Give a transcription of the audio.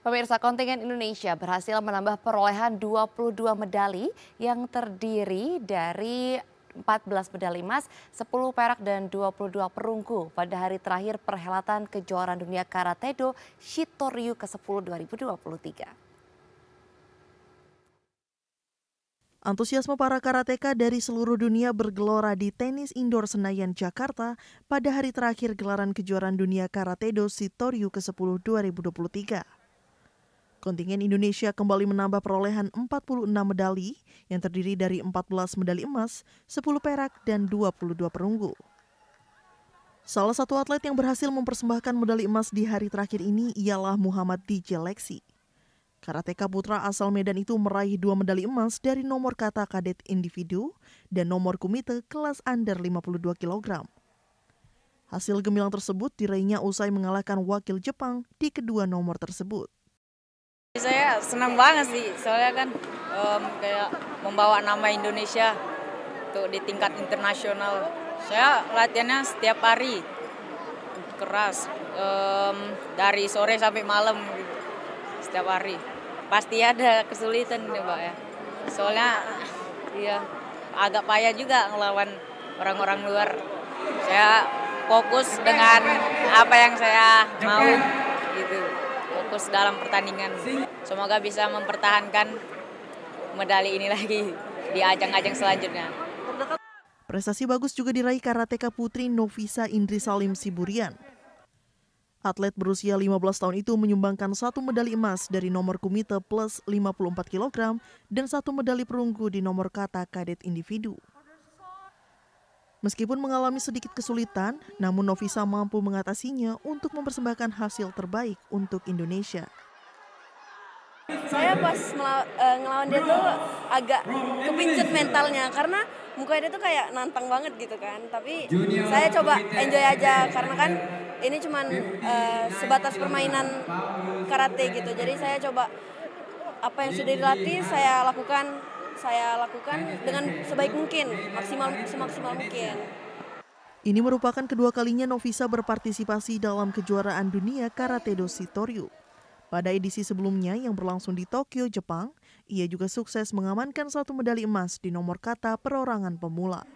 Pemirsa kontingen Indonesia berhasil menambah perolehan 22 medali yang terdiri dari 14 medali emas, 10 perak dan 22 perunggu pada hari terakhir perhelatan kejuaraan dunia Karate Do Shitoryu ke-10 2023. Antusiasme para karateka dari seluruh dunia bergelora di tenis indoor Senayan, Jakarta pada hari terakhir gelaran kejuaraan dunia Karate Do Shitoryu ke-10 2023. Kontingen Indonesia kembali menambah perolehan 46 medali yang terdiri dari 14 medali emas, 10 perak, dan 22 perunggu. Salah satu atlet yang berhasil mempersembahkan medali emas di hari terakhir ini ialah Muhammad DJ Lexi. Karateka putra asal Medan itu meraih dua medali emas dari nomor kata kadet individu dan nomor kumite kelas under 52 kg. Hasil gemilang tersebut diraihnya usai mengalahkan wakil Jepang di kedua nomor tersebut. Saya senang banget sih, soalnya kan um, kayak membawa nama Indonesia untuk di tingkat internasional. Saya latihannya setiap hari keras um, dari sore sampai malam gitu, setiap hari. Pasti ada kesulitan nih mbak ya. Soalnya iya agak payah juga ngelawan orang-orang luar. Saya fokus dengan apa yang saya mau gitu fokus dalam pertandingan. Semoga bisa mempertahankan medali ini lagi di ajang-ajang selanjutnya. Prestasi bagus juga diraih karateka putri Novisa Indri Salim Siburian. Atlet berusia 15 tahun itu menyumbangkan satu medali emas dari nomor kumite plus 54 kg dan satu medali perunggu di nomor kata kadet individu. Meskipun mengalami sedikit kesulitan, namun Novisa mampu mengatasinya untuk mempersembahkan hasil terbaik untuk Indonesia. Saya pas ngelaw eh, ngelawan dia tuh agak kepincut mentalnya karena muka dia tuh kayak nantang banget gitu kan. Tapi saya coba enjoy aja karena kan ini cuman uh, sebatas permainan karate gitu. Jadi saya coba apa yang sudah dilatih saya lakukan saya lakukan dengan sebaik mungkin, maksimal semaksimal mungkin. Ini merupakan kedua kalinya Novisa berpartisipasi dalam kejuaraan dunia Karate Do Sitoryu. Pada edisi sebelumnya yang berlangsung di Tokyo, Jepang, ia juga sukses mengamankan satu medali emas di nomor kata perorangan pemula.